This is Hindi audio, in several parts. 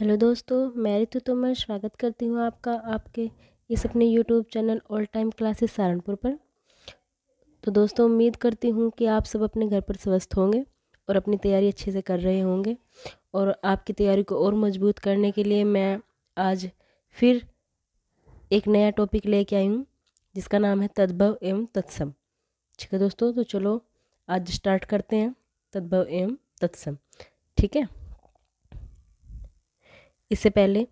हेलो दोस्तों तो तो मैं रितु तोमर स्वागत करती हूँ आपका आपके इस अपने YouTube channel all time classes Saharanpur पर तो दोस्तों उम्मीद करती हूँ कि आप सब अपने घर पर स्वस्थ होंगे और अपनी तैयारी अच्छे से कर रहे होंगे और आपकी तैयारी को और मजबूत करने के लिए मैं आज फिर एक नया टॉपिक लेके आई हूँ जिसका नाम है तद्भव एवं तत्सम ठीक है दोस्तों तो चलो आज स्टार्ट करते हैं तद्भव एवं तत्सम ठीक है इससे पहले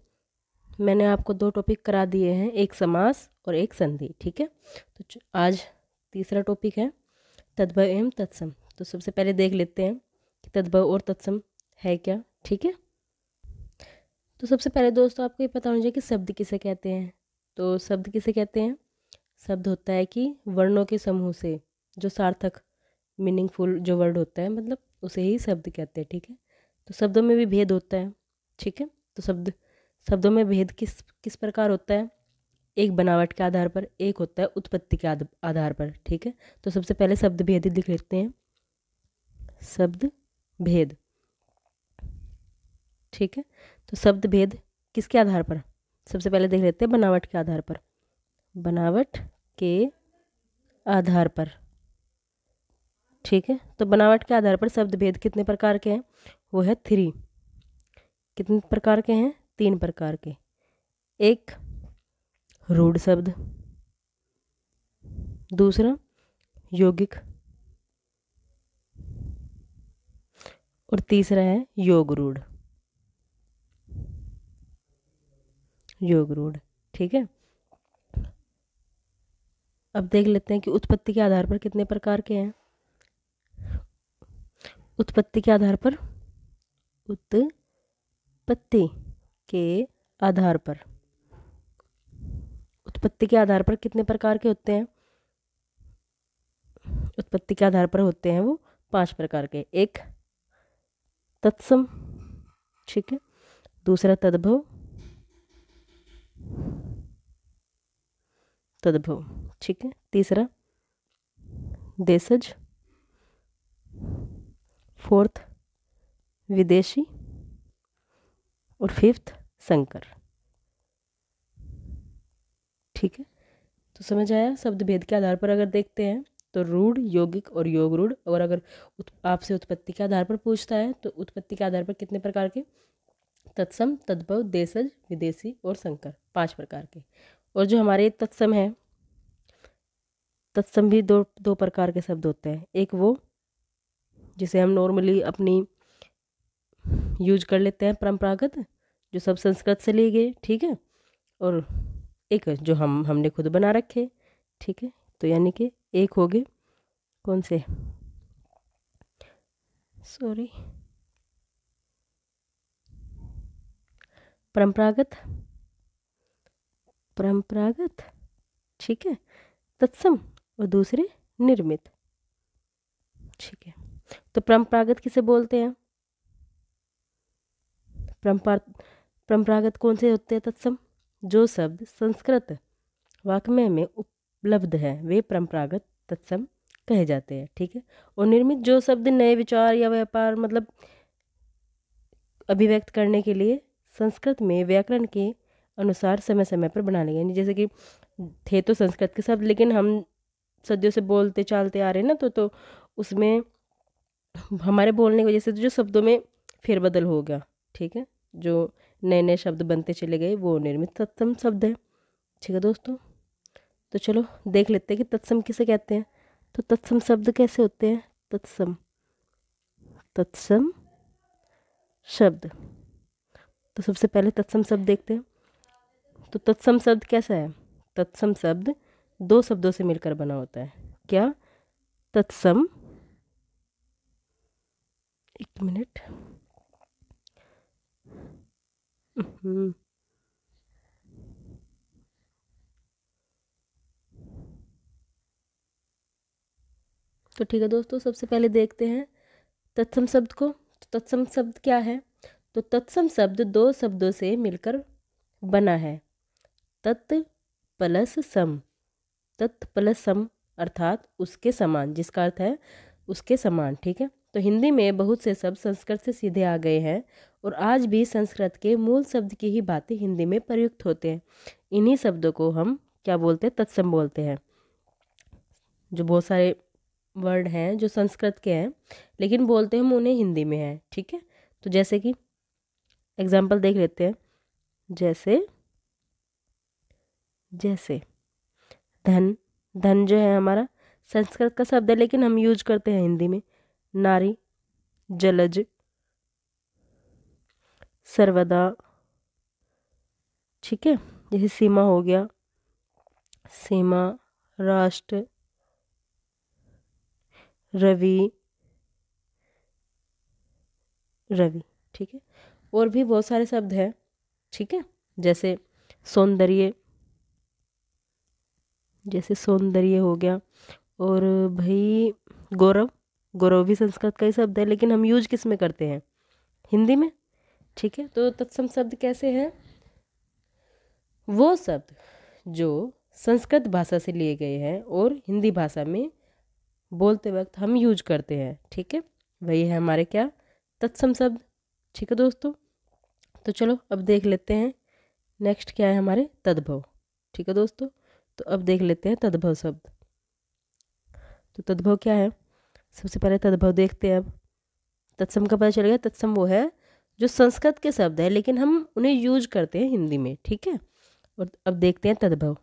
मैंने आपको दो टॉपिक करा दिए हैं एक समास और एक संधि ठीक है तो आज तीसरा टॉपिक है तद्भव एवं तत्सम तो सबसे पहले देख लेते हैं कि तद्भव और तत्सम है क्या ठीक है तो सबसे पहले दोस्तों आपको ये पता होना चाहिए कि शब्द किसे कहते हैं तो शब्द किसे कहते हैं शब्द होता है कि वर्णों के समूह से जो सार्थक मीनिंगफुल जो वर्ड होता है मतलब उसे ही शब्द कहते हैं ठीक है तो शब्दों में भी भेद होता है ठीक है तो शब्द शब्दों में भेद किस किस प्रकार होता है एक बनावट के आधार पर एक होता है उत्पत्ति के आधार पर ठीक है तो सबसे पहले शब्द भेद ही लिख लेते हैं शब्द भेद ठीक है तो शब्द भेद किसके आधार पर सबसे पहले देख लेते हैं बनावट के आधार पर बनावट के आधार पर ठीक है तो बनावट के आधार पर शब्द भेद कितने प्रकार के हैं वो है थ्री कितने प्रकार के हैं तीन प्रकार के एक रूढ़ शब्द दूसरा यौगिक और तीसरा है योग रूढ़ योग रूढ़ ठीक है अब देख लेते हैं कि उत्पत्ति के आधार पर कितने प्रकार के हैं उत्पत्ति के आधार पर उत्पत्ति उत्पत्ति के आधार पर उत्पत्ति के आधार पर कितने प्रकार के होते हैं उत्पत्ति के आधार पर होते हैं वो पांच प्रकार के एक तत्सम ठीक है दूसरा तद्भव तद्भव ठीक है तीसरा देशज फोर्थ विदेशी और फिफ्थ संकर ठीक है तो समझ आया शब्द भेद के आधार पर अगर देखते हैं तो रूढ़ यौगिक और योग रूढ़ और अगर आपसे उत्पत्ति के आधार पर पूछता है तो उत्पत्ति के आधार पर कितने प्रकार के तत्सम तद्भव देशज विदेशी और संकर पांच प्रकार के और जो हमारे तत्सम है तत्सम भी दो दो प्रकार के शब्द होते हैं एक वो जिसे हम नॉर्मली अपनी यूज कर लेते हैं परंपरागत जो सब संस्कृत से लिए गए ठीक है और एक जो हम हमने खुद बना रखे ठीक है तो यानी कि एक हो गए कौन से सॉरी परंपरागत परंपरागत ठीक है तत्सम और दूसरे निर्मित ठीक है तो परंपरागत किसे बोलते हैं परम्परा परम्परागत कौन से होते हैं तत्सम जो शब्द संस्कृत वाक्य में उपलब्ध है वे परम्परागत तत्सम कहे जाते हैं ठीक है और निर्मित जो शब्द नए विचार या व्यापार मतलब अभिव्यक्त करने के लिए संस्कृत में व्याकरण के अनुसार समय समय पर बनाने गए जैसे कि थे तो संस्कृत के शब्द लेकिन हम सदियों से बोलते चालते आ रहे हैं ना तो तो उसमें हमारे बोलने की वजह से तो जो शब्दों में फेरबदल हो गया ठीक है जो नए नए शब्द बनते चले गए वो निर्मित तत्सम शब्द है ठीक है दोस्तों तो चलो देख लेते हैं कि तत्सम किसे कहते हैं तो तत्सम शब्द कैसे होते हैं तत्सम तत्सम शब्द तो सबसे पहले तत्सम शब्द देखते हैं तो तत्सम शब्द कैसा है तत्सम शब्द दो शब्दों से मिलकर बना होता है क्या तत्सम एक मिनट Mm-hmm. तो ठीक है दोस्तों सबसे पहले देखते हैं तत्सम शब्द को तो तत्सम शब्द क्या है तो तत्सम शब्द दो शब्दों से मिलकर बना है तत् प्लस सम तत् प्लस सम अर्थात उसके समान जिसका अर्थ है उसके समान ठीक है तो हिंदी में बहुत से शब्द संस्कृत से सीधे आ गए हैं और आज भी संस्कृत के मूल शब्द की ही बातें हिंदी में प्रयुक्त होते हैं इन्हीं शब्दों को हम क्या बोलते हैं तत्सम बोलते हैं जो बहुत सारे वर्ड हैं जो संस्कृत के हैं लेकिन बोलते हम उन्हें हिंदी में हैं ठीक है तो जैसे कि एग्जाम्पल देख लेते हैं जैसे जैसे धन धन जो है हमारा संस्कृत का शब्द है लेकिन हम यूज करते हैं हिंदी में नारी जलज सर्वदा ठीक है जैसे सीमा हो गया सीमा राष्ट्र रवि रवि ठीक है और भी बहुत सारे शब्द हैं ठीक है जैसे सौंदर्य जैसे सौंदर्य हो गया और भाई गौरव गौरव भी संस्कृत का ही शब्द है लेकिन हम यूज किस में करते हैं हिंदी में ठीक है तो तत्सम शब्द कैसे हैं वो शब्द जो संस्कृत भाषा से लिए गए हैं और हिंदी भाषा में बोलते वक्त हम यूज करते हैं ठीक है वही है हमारे क्या तत्सम शब्द ठीक है दोस्तों तो चलो अब देख लेते हैं नेक्स्ट क्या है हमारे तद्भव ठीक है दोस्तों तो अब देख लेते हैं तद्भव शब्द तो तद्भव क्या है सबसे पहले तद्भव देखते हैं अब तत्सम का पता गया तत्सम वो है जो संस्कृत के शब्द है लेकिन हम उन्हें यूज करते हैं हिंदी में ठीक है और अब देखते हैं तद्भव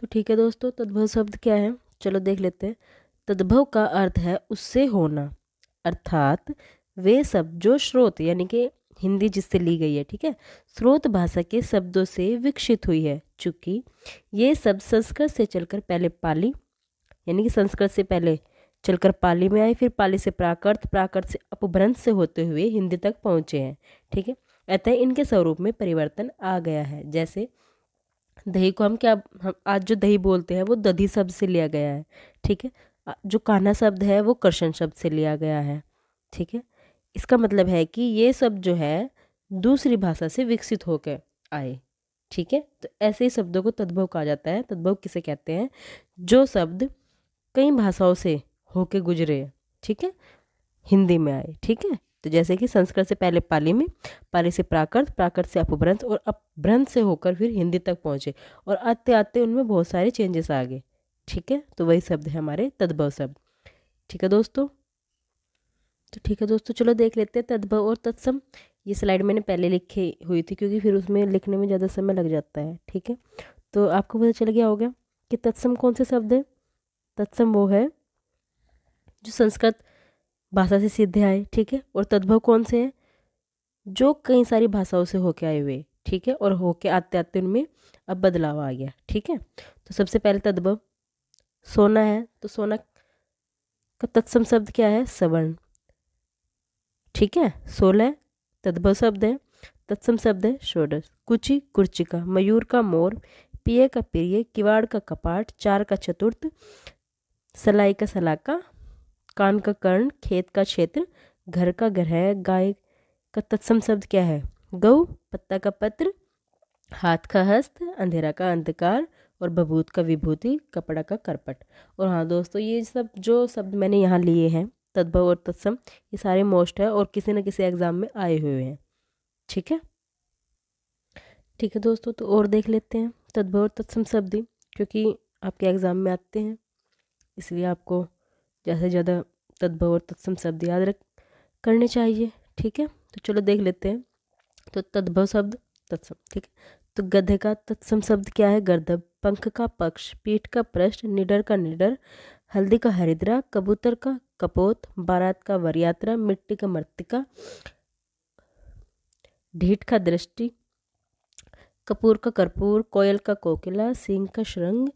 तो ठीक है दोस्तों तद्भव शब्द क्या है चलो देख लेते हैं तद्भव का अर्थ है उससे होना अर्थात वे शब्द जो स्रोत यानी कि हिंदी जिससे ली गई है ठीक है स्रोत भाषा के शब्दों से विकसित हुई है चूँकि ये शब्द संस्कृत से चलकर पहले पाली यानी कि संस्कृत से पहले चलकर पाली में आए फिर पाली से प्राकृत प्राकृत से अपभ्रंश से होते हुए हिंदी तक पहुँचे हैं ठीक है अतः इनके स्वरूप में परिवर्तन आ गया है जैसे दही को हम क्या हम आज जो दही बोलते हैं वो दधी शब्द से लिया गया है ठीक है जो कान्हा शब्द है वो कर्षण शब्द से लिया गया है ठीक है इसका मतलब है कि ये शब्द जो है दूसरी भाषा से विकसित होकर आए ठीक है तो ऐसे ही शब्दों को तद्भव कहा जाता है तद्भव किसे कहते हैं जो शब्द कई भाषाओं से होके गुजरे ठीक है हिंदी में आए ठीक है तो जैसे कि संस्कृत से पहले पाली में पाली से प्राकृत प्राकृत से अपभ्रंश और अपभ्रंश से होकर फिर हिंदी तक पहुँचे और आते आते उनमें बहुत सारे चेंजेस आ गए ठीक है तो वही शब्द है हमारे तद्भव शब्द ठीक है दोस्तों तो ठीक है दोस्तों चलो देख लेते हैं तद्भव और तत्सम ये स्लाइड मैंने पहले लिखी हुई थी क्योंकि फिर उसमें लिखने में ज़्यादा समय लग जाता है ठीक है तो आपको पता चल गया होगा कि तत्सम कौन से शब्द है तत्सम वो है जो संस्कृत भाषा से सीधे आए ठीक है और तद्भव कौन से हैं जो कई सारी भाषाओं से होके आए हुए ठीक है और होके आते आते उनमें अब बदलाव आ गया ठीक है तो सबसे पहले तद्भव सोना है तो सोना का तत्सम शब्द क्या है सवर्ण ठीक है सोलह तद्भव शब्द है तत्सम शब्द है षोडश कुची कुर्चिका मयूर का मोर पिय का प्रिय किवाड़ का कपाट चार का चतुर्थ सलाई का सलाका कान का कर्ण खेत का क्षेत्र घर का ग्रह गाय का तत्सम शब्द क्या है गऊ पत्ता का पत्र हाथ का हस्त अंधेरा का अंधकार और बबूत का विभूति कपड़ा का करपट और हाँ दोस्तों ये सब जो शब्द मैंने यहाँ लिए हैं तद्भव और तत्सम ये सारे मोस्ट है और किसी न किसी एग्ज़ाम में आए हुए हैं ठीक है ठीक है दोस्तों तो और देख लेते हैं तद्भव और तत्सम शब्द क्योंकि आपके एग्ज़ाम में आते हैं इसलिए आपको ज़्यादा से ज़्यादा तद्भव और तत्सम शब्द याद रख करने चाहिए ठीक है तो चलो देख लेते हैं तो तद्भव शब्द तत्सम ठीक है तो गधे का तत्सम शब्द क्या है गर्दब पंख का पक्ष पीठ का पृष्ठ निडर का निडर हल्दी का हरिद्रा कबूतर का कपोत बारात का वरयात्रा मिट्टी का मृतिका ढीठ का दृष्टि कपूर का कर्पूर कोयल का कोकिला सिंह का श्रृंग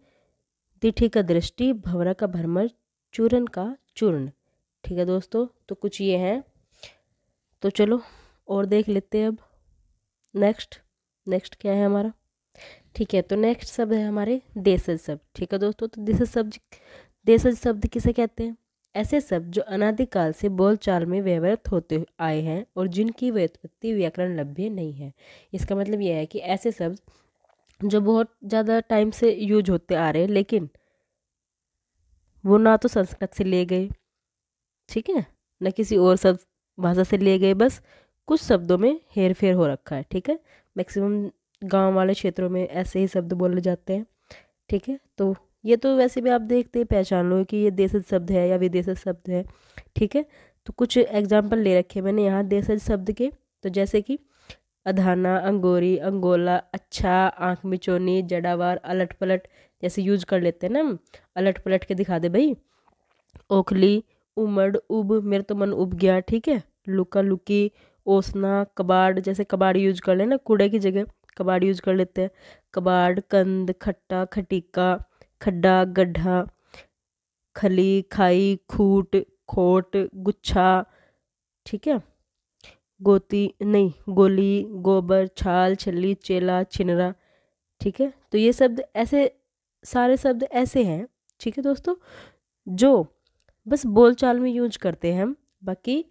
दिठी का दृष्टि भवरा का भरमर चूरन का चूर्ण ठीक है दोस्तों तो कुछ ये हैं तो चलो और देख लेते हैं अब नेक्स्ट नेक्स्ट क्या है हमारा ठीक है तो नेक्स्ट शब्द है हमारे देसज शब्द ठीक है दोस्तों तो देसज शब्द देसज शब्द किसे कहते हैं ऐसे शब्द जो अनादिकाल से बोलचाल में व्यवहारित होते आए हैं और जिनकी व्युत्पत्ति व्याकरण लभ्य नहीं है इसका मतलब यह है कि ऐसे शब्द जो बहुत ज़्यादा टाइम से यूज होते आ रहे हैं लेकिन वो ना तो संस्कृत से ले गए ठीक है ना किसी और सब भाषा से ले गए बस कुछ शब्दों में हेर फेर हो रखा है ठीक है मैक्सिमम गांव वाले क्षेत्रों में ऐसे ही शब्द बोले जाते हैं ठीक है तो ये तो वैसे भी आप देखते पहचान लो कि ये देशज शब्द है या विदेश शब्द है ठीक है तो कुछ एग्जाम्पल ले रखे मैंने यहाँ देशज शब्द के तो जैसे कि अधाना अंगोरी अंगोला अच्छा आँख मिचोनी जड़ावार अलट पलट जैसे यूज कर लेते हैं ना अलट पलट के दिखा दे भाई ओखली उमड़ उब मेरा तो मन उब गया ठीक है लुका लुकी ओसना कबाड़ जैसे कबाड़ यूज कर लेना कूड़े की जगह कबाड़ यूज कर लेते हैं कबाड़ कंद खट्टा खटीका खड्डा गड्ढा खली खाई खूट खोट गुच्छा ठीक है गोती नहीं गोली गोबर छाल छली चेला छिनरा ठीक है तो ये शब्द ऐसे सारे शब्द ऐसे हैं ठीक है दोस्तों जो बस बोलचाल में यूज करते हैं हम बाकी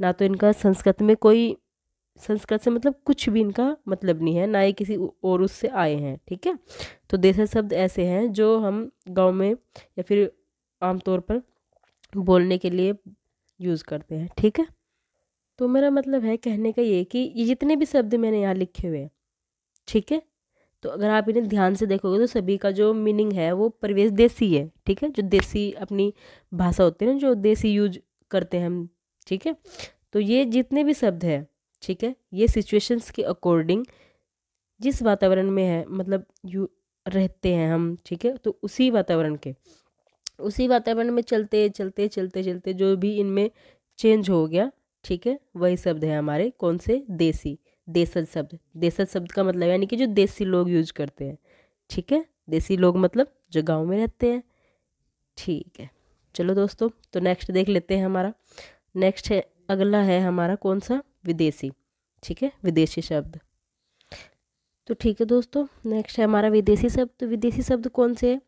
ना तो इनका संस्कृत में कोई संस्कृत से मतलब कुछ भी इनका मतलब नहीं है ना ही किसी और उससे आए हैं ठीक है तो देसी शब्द ऐसे हैं जो हम गांव में या फिर आमतौर पर बोलने के लिए यूज़ करते हैं ठीक है तो मेरा मतलब है कहने का ये कि ये जितने भी शब्द मैंने यहाँ लिखे हुए हैं ठीक है तो अगर आप इन्हें ध्यान से देखोगे तो सभी का जो मीनिंग है वो परिवेश देसी है ठीक है जो देसी अपनी भाषा होती है ना जो देसी यूज करते हैं हम ठीक है तो ये जितने भी शब्द हैं ठीक है ये सिचुएशंस के अकॉर्डिंग जिस वातावरण में है मतलब यू रहते हैं हम ठीक है तो उसी वातावरण के उसी वातावरण में चलते चलते चलते चलते जो भी इनमें चेंज हो गया ठीक है वही शब्द है हमारे कौन से देसी देसल शब्द देसल शब्द का मतलब यानी कि जो देसी लोग यूज करते हैं ठीक है देसी लोग मतलब जो गांव में रहते हैं ठीक है चलो दोस्तों तो नेक्स्ट देख लेते हैं हमारा नेक्स्ट है अगला है हमारा कौन सा विदेशी ठीक है विदेशी शब्द तो ठीक है दोस्तों नेक्स्ट है हमारा विदेशी शब्द तो विदेशी शब्द कौन से है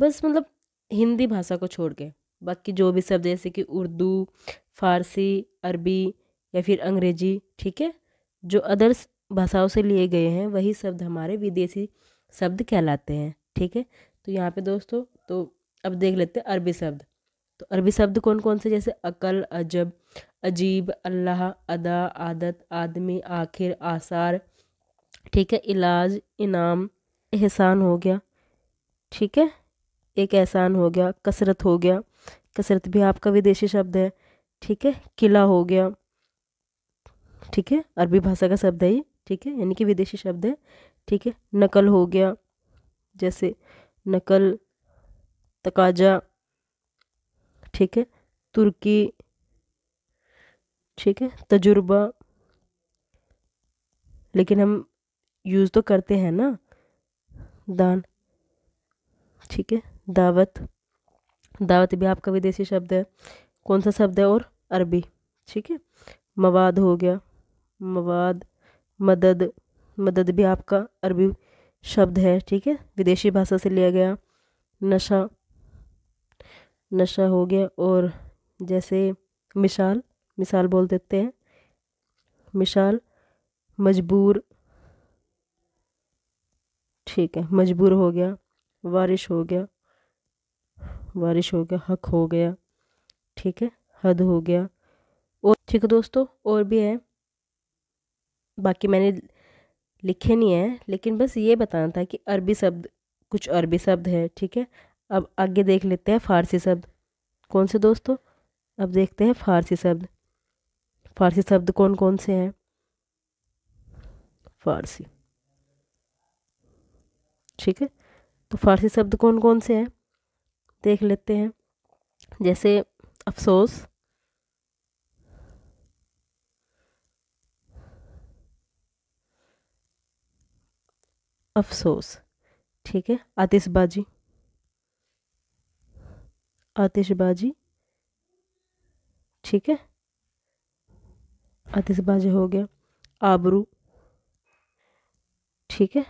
बस मतलब हिंदी भाषा को छोड़ के बाकी जो भी शब्द जैसे कि उर्दू फारसी अरबी या फिर अंग्रेजी ठीक है जो अदर्स भाषाओं से लिए गए हैं वही शब्द हमारे विदेशी शब्द कहलाते हैं ठीक है तो यहाँ पे दोस्तों तो अब देख लेते हैं अरबी शब्द तो अरबी शब्द कौन कौन से जैसे अकल अजब अजीब अल्लाह अदा आदत आदमी आखिर आसार ठीक है इलाज इनाम एहसान हो गया ठीक है एक एहसान हो गया कसरत हो गया कसरत भी आपका विदेशी शब्द है ठीक है किला हो गया ठीक है अरबी भाषा का शब्द है ये ठीक है यानी कि विदेशी शब्द है ठीक है नकल हो गया जैसे नकल तकाजा ठीक है तुर्की ठीक है तजुर्बा लेकिन हम यूज़ तो करते हैं ना दान ठीक है दावत दावत भी आपका विदेशी शब्द है कौन सा शब्द है और अरबी ठीक है मवाद हो गया मवाद मदद मदद भी आपका अरबी शब्द है ठीक है विदेशी भाषा से लिया गया नशा नशा हो गया और जैसे मिसाल मिसाल बोल देते हैं मिसाल मजबूर ठीक है मजबूर हो गया वारिश हो गया वारिश हो गया हक हो गया ठीक है हद हो गया और ठीक है दोस्तों और भी है बाकी मैंने लिखे नहीं हैं लेकिन बस ये बताना था कि अरबी शब्द कुछ अरबी शब्द है ठीक है अब आगे देख लेते हैं फारसी शब्द कौन से दोस्तों अब देखते हैं फारसी शब्द फारसी शब्द कौन कौन से हैं फारसी ठीक है तो फारसी शब्द कौन कौन से हैं देख लेते हैं जैसे अफसोस अफसोस ठीक है आतिशबाजी आतिशबाजी ठीक है आतिशबाजी हो गया आबरू ठीक है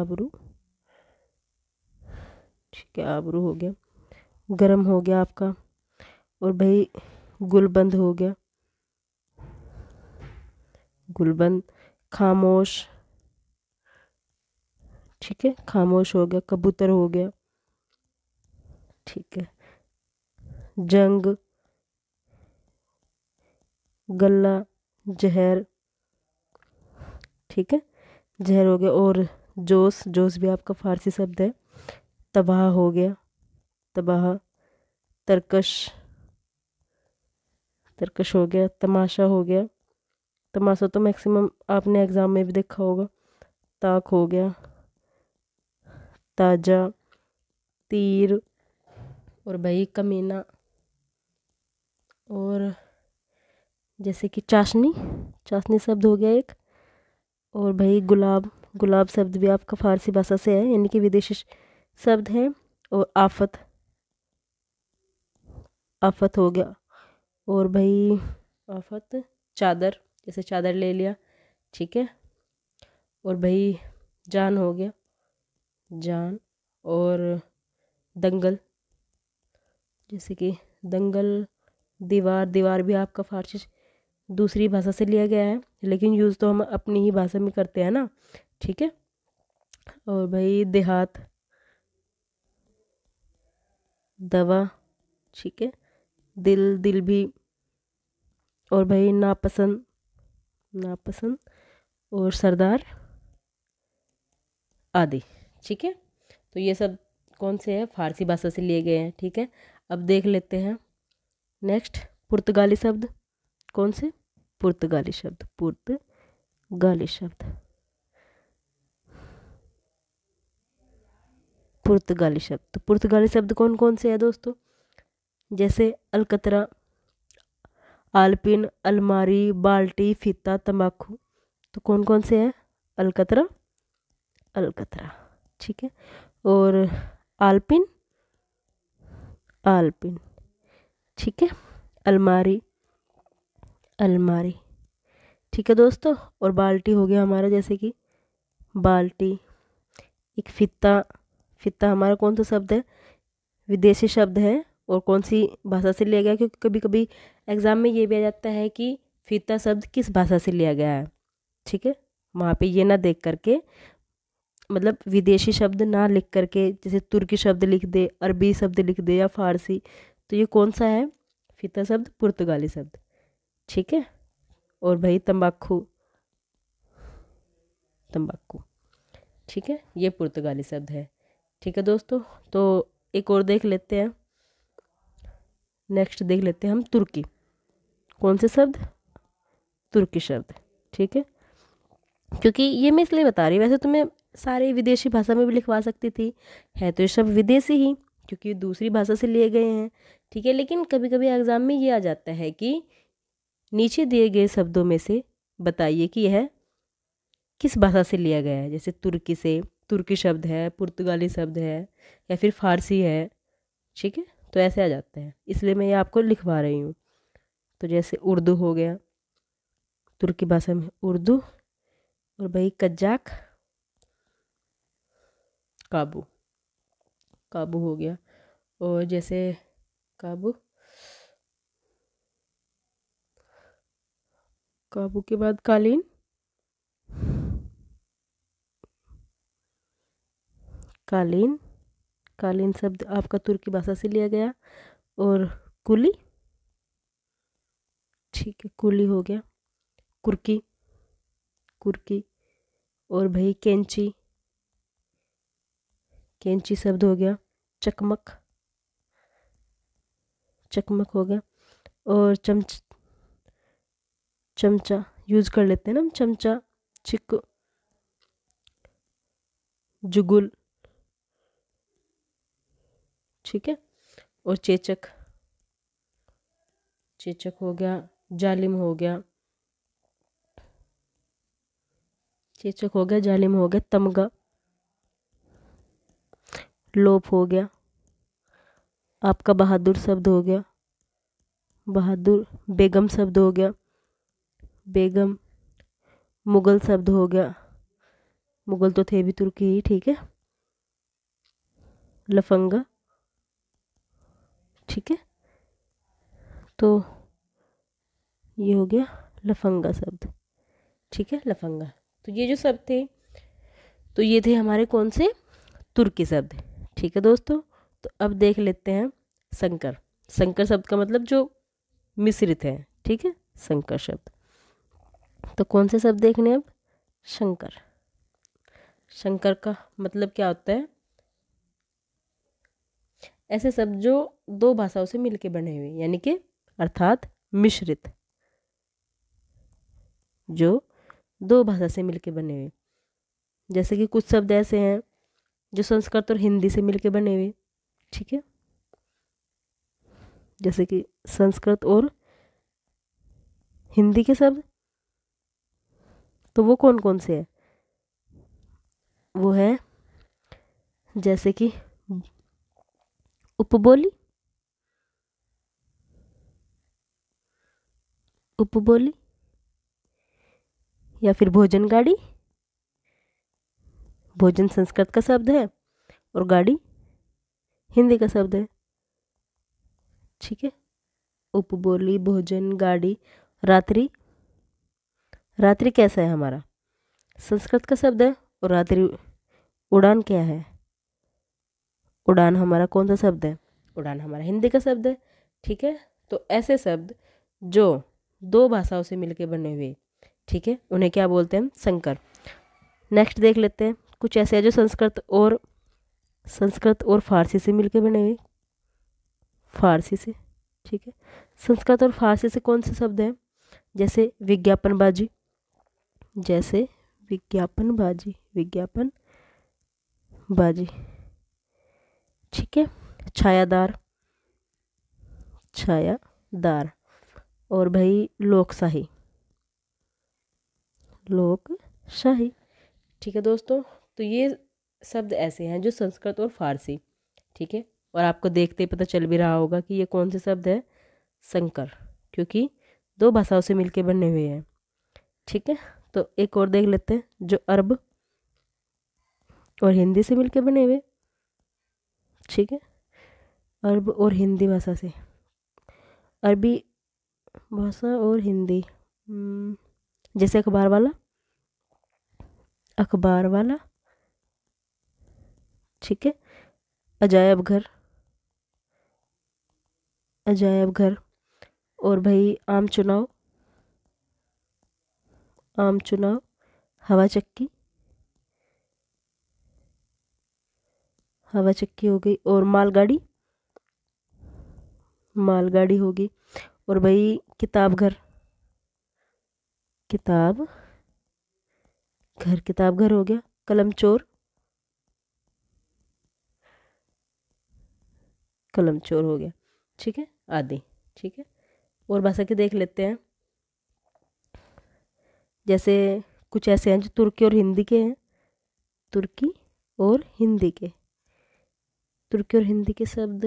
आबरू ठीक है आबरू हो गया गरम हो गया आपका और भाई गुलबंद हो गया गुलबंद खामोश ठीक है खामोश हो गया कबूतर हो गया ठीक है जंग गला जहर ठीक है जहर हो गया और जोश जोश भी आपका फारसी शब्द है तबाह हो गया तबाह तरकश तरकश हो गया तमाशा हो गया तमाशा तो मैक्सिमम आपने एग्ज़ाम में भी देखा होगा ताक हो गया ताज़ा तीर और भाई कमीना और जैसे कि चाशनी चाशनी शब्द हो गया एक और भाई गुलाब गुलाब शब्द भी आपका फारसी भाषा से है यानी कि विदेशी शब्द है और आफत आफत हो गया और भाई आफत चादर जैसे चादर ले लिया ठीक है और भाई जान हो गया जान और दंगल जैसे कि दंगल दीवार दीवार भी आपका फारसी दूसरी भाषा से लिया गया है लेकिन यूज़ तो हम अपनी ही भाषा में करते हैं ना ठीक है और भाई देहात दवा ठीक है दिल दिल भी और भाई नापसंद नापसंद और सरदार आदि ठीक है तो ये सब कौन से हैं फारसी भाषा से लिए गए हैं ठीक है अब देख लेते हैं नेक्स्ट पुर्तगाली शब्द कौन से पुर्तगाली शब्द पुर्तगाली शब्द पुर्तगाली शब्द तो पुर्तगाली शब्द कौन कौन से हैं दोस्तों जैसे अलकतरा आलपिन अलमारी बाल्टी फीता तंबाकू तो कौन कौन से हैं अलकतरा अलकतरा ठीक है और आलपिन आलपिन ठीक है अलमारी अलमारी ठीक है दोस्तों और बाल्टी हो गया हमारा जैसे कि बाल्टी एक फिता फिता हमारा कौन सा शब्द है विदेशी शब्द है और कौन सी भाषा से लिया गया क्योंकि कभी कभी एग्ज़ाम में ये भी आ जाता है कि फिता शब्द किस भाषा से लिया गया है ठीक है वहाँ पे ये ना देख करके मतलब विदेशी शब्द ना लिख करके जैसे तुर्की शब्द लिख दे अरबी शब्द लिख दे या फारसी तो ये कौन सा है फीता शब्द पुर्तगाली शब्द ठीक है और भाई तंबाकू तंबाकू ठीक है ये पुर्तगाली शब्द है ठीक है दोस्तों तो एक और देख लेते हैं नेक्स्ट देख लेते हैं हम तुर्की कौन से शब्द तुर्की शब्द ठीक है क्योंकि ये मैं इसलिए बता रही हूँ वैसे तुम्हें तो सारे विदेशी भाषा में भी लिखवा सकती थी है तो ये शब्द विदेशी ही क्योंकि ये दूसरी भाषा से लिए गए हैं ठीक है लेकिन कभी कभी एग्ज़ाम में ये आ जाता है कि नीचे दिए गए शब्दों में से बताइए कि यह किस भाषा से लिया गया है जैसे तुर्की से तुर्की शब्द है पुर्तगाली शब्द है या फिर फारसी है ठीक है तो ऐसे आ जाते हैं इसलिए मैं ये आपको लिखवा रही हूँ तो जैसे उर्दू हो गया तुर्की भाषा में उर्दू और भाई कज्जाक काबू काबू हो गया और जैसे काबू काबू के बाद कालीन कालीन कालीन शब्द आपका तुर्की भाषा से लिया गया और कुली ठीक है कुली हो गया कुर्की कुर्की और भाई कैंची केंची शब्द हो गया चकमक चकमक हो गया और चमच चमचा यूज़ कर लेते हैं ना हम चमचा चिक जुगुल ठीक है और चेचक चेचक हो गया जालिम हो गया चेचक हो गया जालिम हो गया तमगा लोप हो गया आपका बहादुर शब्द हो गया बहादुर बेगम शब्द हो गया बेगम मुग़ल शब्द हो गया मुग़ल तो थे भी तुर्की ही ठीक है लफंगा ठीक है तो ये हो गया लफंगा शब्द ठीक है लफंगा तो ये जो शब्द थे तो ये थे हमारे कौन से तुर्की शब्द ठीक है दोस्तों तो अब देख लेते हैं संकर संकर शब्द का मतलब जो मिश्रित है ठीक है संकर शब्द तो कौन से शब्द देखने अब शंकर शंकर का मतलब क्या होता है ऐसे शब्द जो दो भाषाओं से मिलके बने हुए यानी कि अर्थात मिश्रित जो दो भाषा से मिलके बने हुए जैसे कि कुछ शब्द ऐसे हैं जो संस्कृत और हिंदी से मिलके बने हुए ठीक है जैसे कि संस्कृत और हिंदी के शब्द तो वो कौन कौन से है वो है जैसे कि उपबोली उपबोली या फिर भोजन गाड़ी भोजन संस्कृत का शब्द है और गाड़ी हिंदी का शब्द है ठीक है उपबोली भोजन गाड़ी रात्रि रात्रि कैसा है हमारा संस्कृत का शब्द है और रात्रि उड़ान क्या है उड़ान हमारा कौन सा शब्द है उड़ान हमारा हिंदी का शब्द है ठीक है तो ऐसे शब्द जो दो भाषाओं से मिलके बने हुए ठीक है उन्हें क्या बोलते हैं संकर नेक्स्ट देख लेते हैं कुछ ऐसे हैं जो संस्कृत और संस्कृत और फारसी से मिलकर बने हुए फारसी से ठीक है संस्कृत और फारसी से कौन से शब्द हैं जैसे विज्ञापनबाजी जैसे विज्ञापनबाजी विज्ञापन बाजी ठीक है छायादार छायादार और भाई लोकशाही लोकशाही ठीक है दोस्तों तो ये शब्द ऐसे हैं जो संस्कृत और फारसी ठीक है और आपको देखते पता चल भी रहा होगा कि ये कौन से शब्द है संकर क्योंकि दो भाषाओं से मिलके बने हुए हैं ठीक है तो एक और देख लेते हैं जो अरब और हिंदी से मिलके बने हुए ठीक है अरब और हिंदी भाषा से अरबी भाषा और हिंदी हम्म, जैसे अखबार वाला अखबार वाला ठीक है अजायब घर अजायब घर और भाई आम चुनाव आम चुनाव हवा चक्की हवा चक्की हो गई और मालगाड़ी मालगाड़ी होगी और भाई किताब घर किताब घर किताब घर हो गया कलम चोर कलम चोर हो गया ठीक है आदि ठीक है और भाषा के देख लेते हैं जैसे कुछ ऐसे हैं जो तुर्की और हिंदी के हैं तुर्की और हिंदी के तुर्की और हिंदी के शब्द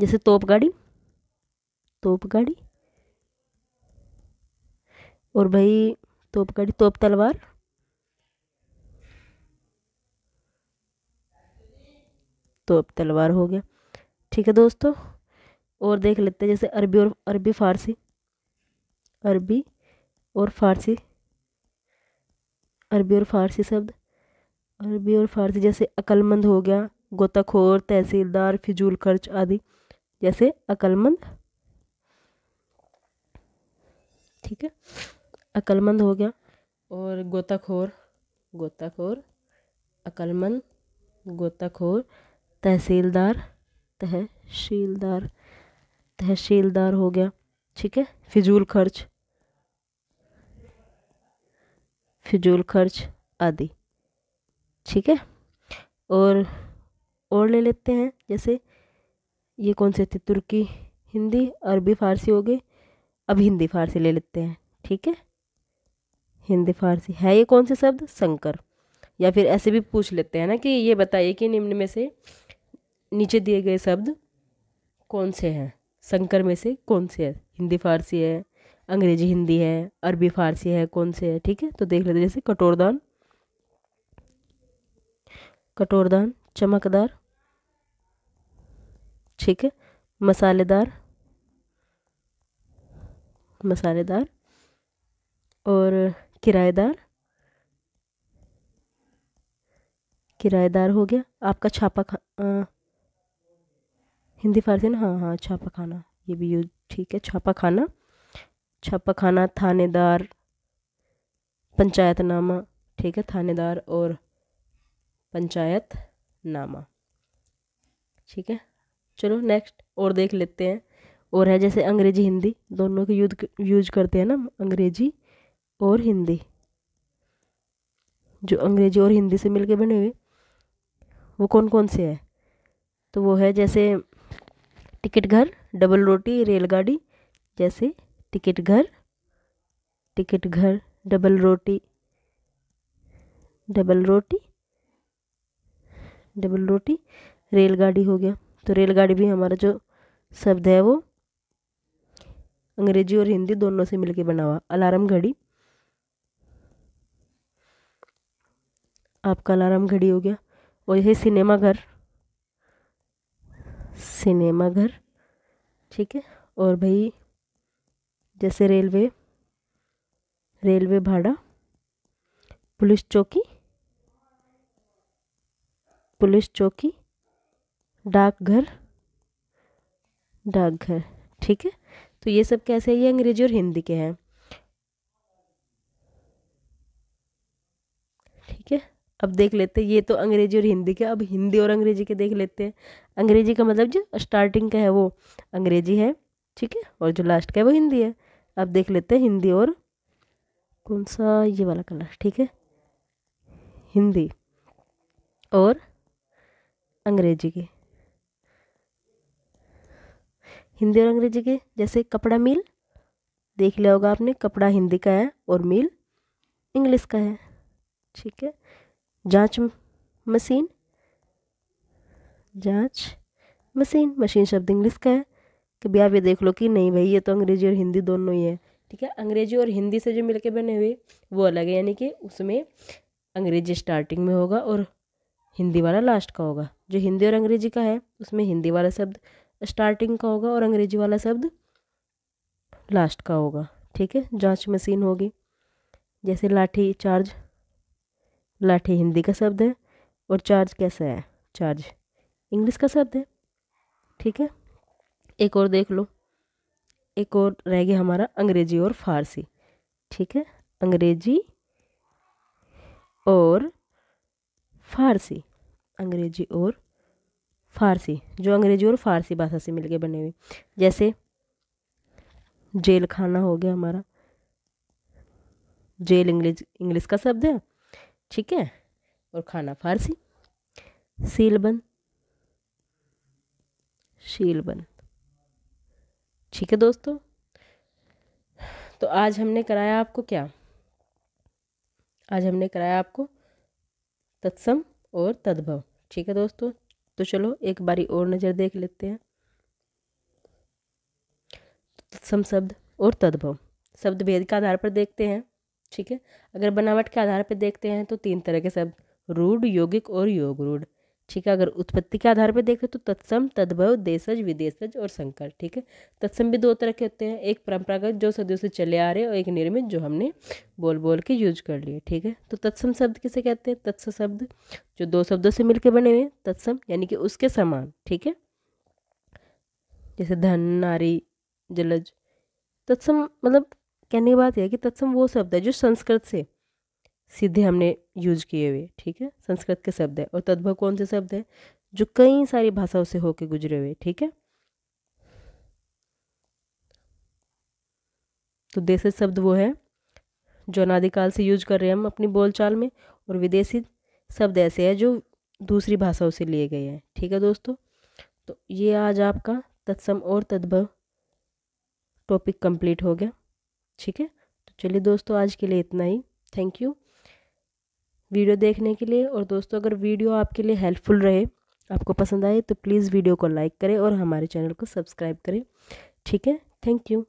जैसे तोप गाड़ी तोप गाड़ी और भाई तोप गाड़ी तोप तलवार तो अब तलवार हो गया ठीक है दोस्तों और देख लेते हैं जैसे अरबी और अरबी फ़ारसी अरबी और फ़ारसी अरबी और फ़ारसी शब्द अरबी और फ़ारसी जैसे अकलमंद हो गया गोताखोर तहसीलदार फिजूल खर्च आदि जैसे अकलमंद ठीक है अकलमंद हो गया और गोताखोर गोताखोर अक्लमंद गोताखोर तहसीलदार तहसीलदार तहसीलदार हो गया ठीक है फिजूल खर्च फिजूल खर्च आदि ठीक है और और ले लेते हैं जैसे ये कौन से थे तुर्की हिंदी अरबी फारसी हो गए अब हिंदी फारसी ले लेते हैं ठीक है हिंदी फारसी है ये कौन से शब्द संकर या फिर ऐसे भी पूछ लेते हैं ना कि ये बताइए कि निम्न में से नीचे दिए गए शब्द कौन से हैं संकर में से कौन से है हिंदी फारसी है अंग्रेजी हिंदी है अरबी फारसी है कौन से है ठीक है तो देख लेते जैसे कटोरदान कटोरदान चमकदार ठीक है मसालेदार मसालेदार और किराएदार किराएदार हो गया आपका छापा खा आ, हिंदी फारसी ना हाँ हाँ छापा खाना ये भी यूज ठीक है छापा खाना छापा खाना थानेदार पंचायत नामा ठीक है थानेदार और पंचायत नामा ठीक है चलो नेक्स्ट और देख लेते हैं और है जैसे अंग्रेजी हिंदी दोनों के यूज यूज करते हैं ना अंग्रेजी और हिंदी जो अंग्रेजी और हिंदी से मिलके बने हुए वो कौन कौन से है तो वो है जैसे टिकट घर डबल रोटी रेलगाड़ी जैसे टिकट घर टिकट घर डबल रोटी डबल रोटी डबल रोटी रेलगाड़ी हो गया तो रेलगाड़ी भी हमारा जो शब्द है वो अंग्रेजी और हिंदी दोनों से मिलके बना हुआ अलार्म घड़ी आपका अलार्म घड़ी हो गया और यही सिनेमा घर सिनेमा घर ठीक है और भाई जैसे रेलवे रेलवे भाड़ा पुलिस चौकी पुलिस चौकी डाकघर डाकघर ठीक है तो ये सब कैसे है ये अंग्रेजी और हिंदी के हैं ठीक है अब देख लेते हैं ये तो अंग्रेजी और हिंदी के अब हिंदी और अंग्रेजी के देख लेते हैं अंग्रेजी का मतलब जो स्टार्टिंग का है वो अंग्रेजी है ठीक है और जो लास्ट का है वो हिंदी है अब देख लेते हैं हिंदी और कौन सा ये वाला कलर ठीक है हिंदी और अंग्रेजी की हिंदी और अंग्रेजी के जैसे कपड़ा मील देख लिया होगा आपने कपड़ा हिंदी का है और मील इंग्लिश का है ठीक है जांच मशीन जांच मशीन मशीन शब्द इंग्लिश का है कभी आप ये देख लो कि नहीं भाई ये तो अंग्रेजी और हिंदी दोनों ही है ठीक है अंग्रेजी और हिंदी से जो मिलके बने हुए वो अलग है यानी कि उसमें अंग्रेजी स्टार्टिंग में होगा और हिंदी वाला लास्ट का होगा जो हिंदी और अंग्रेजी का है उसमें हिंदी वाला शब्द स्टार्टिंग का होगा और अंग्रेजी वाला शब्द लास्ट का होगा ठीक है जांच मशीन होगी जैसे लाठी चार्ज लाठी हिंदी का शब्द है और चार्ज कैसा है चार्ज इंग्लिश का शब्द है ठीक है एक और देख लो एक और रह गया हमारा अंग्रेजी और फारसी ठीक है अंग्रेजी और फारसी अंग्रेजी और फारसी जो अंग्रेजी और फारसी भाषा से मिलके बने हुए जैसे जेल खाना हो गया हमारा जेल इंग्लिश इंग्लिश का शब्द है ठीक है और खाना फारसी सीलबंद शील बन ठीक है दोस्तों तो आज हमने कराया आपको क्या आज हमने कराया आपको तत्सम और तद्भव ठीक है दोस्तों तो चलो एक बारी और नज़र देख लेते हैं तत्सम शब्द और तद्भव शब्द भेद के आधार पर देखते हैं ठीक है अगर बनावट के आधार पर देखते हैं तो तीन तरह के शब्द रूढ़ यौगिक और योग रूढ़ ठीक है अगर उत्पत्ति के आधार पर देखें तो तत्सम तद्भव देशज विदेशज और संकर ठीक है तत्सम भी दो तरह के होते हैं एक परंपरागत जो सदियों से चले आ रहे हैं और एक निर्मित जो हमने बोल बोल के यूज कर लिए ठीक है तो तत्सम शब्द किसे कहते हैं तत्स शब्द जो दो शब्दों से मिलकर बने हुए हैं तत्सम यानी कि उसके समान ठीक है जैसे धन नारी जलज तत्सम मतलब कहने की बात यह कि तत्सम वो शब्द है जो संस्कृत से सीधे हमने यूज किए हुए ठीक है संस्कृत के शब्द है और तद्भव कौन से शब्द है जो कई सारी भाषाओं से होके गुजरे हुए ठीक है तो देश शब्द वो है जो अनादिकाल से यूज कर रहे हैं हम अपनी बोलचाल में और विदेशी शब्द ऐसे है जो दूसरी भाषाओं से लिए गए हैं ठीक है दोस्तों तो ये आज आपका तत्सम और तद्भव टॉपिक कंप्लीट हो गया ठीक है तो चलिए दोस्तों आज के लिए इतना ही थैंक यू वीडियो देखने के लिए और दोस्तों अगर वीडियो आपके लिए हेल्पफुल रहे आपको पसंद आए तो प्लीज़ वीडियो को लाइक करें और हमारे चैनल को सब्सक्राइब करें ठीक है थैंक यू